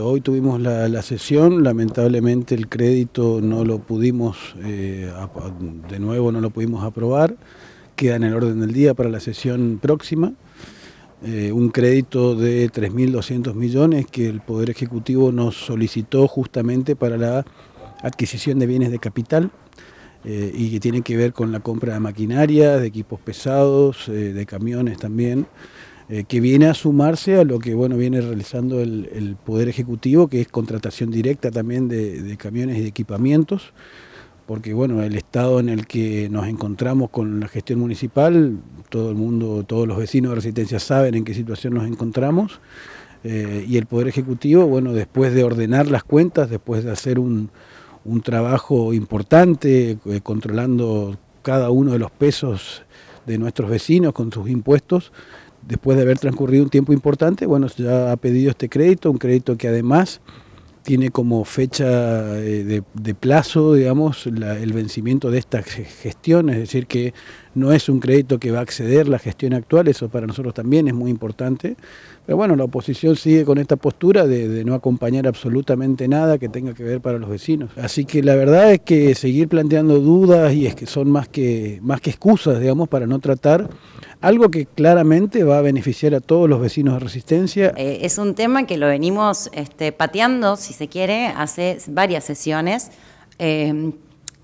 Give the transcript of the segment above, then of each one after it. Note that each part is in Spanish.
Hoy tuvimos la, sesión, lamentablemente el crédito no lo pudimos, eh, de nuevo no lo pudimos aprobar, queda en el orden del día para la sesión próxima. Eh, un crédito de 3.200 millones que el Poder Ejecutivo nos solicitó justamente para la adquisición de bienes de capital eh, y que tiene que ver con la compra de maquinaria, de equipos pesados, de camiones también. Eh, que viene a sumarse a lo que bueno viene realizando el, Poder Ejecutivo, que es contratación directa también de, camiones y de equipamientos, porque bueno, el estado en el que nos encontramos con la gestión municipal, todo el mundo, todos los vecinos de Resistencia saben en qué situación nos encontramos, eh, y el Poder Ejecutivo, bueno, después de ordenar las cuentas, después de hacer un, trabajo importante, eh, controlando cada uno de los pesos de nuestros vecinos con sus impuestos, después de haber transcurrido un tiempo importante, bueno, ya ha pedido este crédito, un crédito que además tiene como fecha eh, de, plazo, digamos, el vencimiento de esta gestión, es decir, que no es un crédito que va a acceder la gestión actual, eso para nosotros también es muy importante, pero bueno, la oposición sigue con esta postura de, no acompañar absolutamente nada que tenga que ver para los vecinos. Así que la verdad es que seguir planteando dudas y es que son más que, más que excusas, digamos, para no tratar algo que claramente va a beneficiar a todos los vecinos de Resistencia. Eh, es un tema que lo venimos este, pateando, si se quiere, hace varias sesiones. Eh,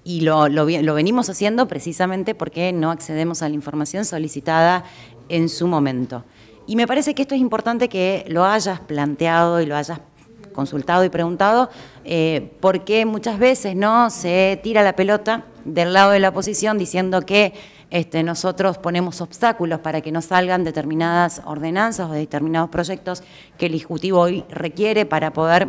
y lo, lo, venimos haciendo precisamente porque no accedemos a la información solicitada en su momento. Y me parece que esto es importante que lo hayas planteado y lo hayas consultado y preguntado porque eh, por qué muchas veces no se tira la pelota del lado de la oposición diciendo que este, nosotros ponemos obstáculos para que no salgan determinadas ordenanzas o determinados proyectos que el Ejecutivo hoy requiere para poder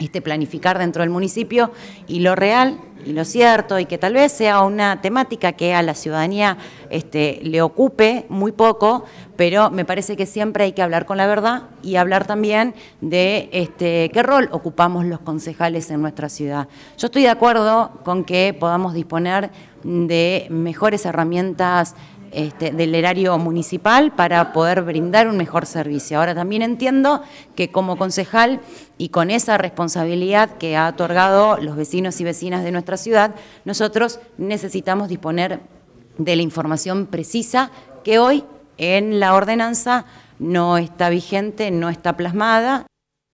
este, planificar dentro del municipio y lo real y lo cierto y que tal vez sea una temática que a la ciudadanía este, le ocupe muy poco, pero me parece que siempre hay que hablar con la verdad y hablar también de este, qué rol ocupamos los concejales en nuestra ciudad. Yo estoy de acuerdo con que podamos disponer de mejores herramientas este, del erario municipal para poder brindar un mejor servicio. Ahora también entiendo que como concejal y con esa responsabilidad que ha otorgado los vecinos y vecinas de nuestra ciudad, nosotros necesitamos disponer de la información precisa que hoy en la ordenanza no está vigente, no está plasmada.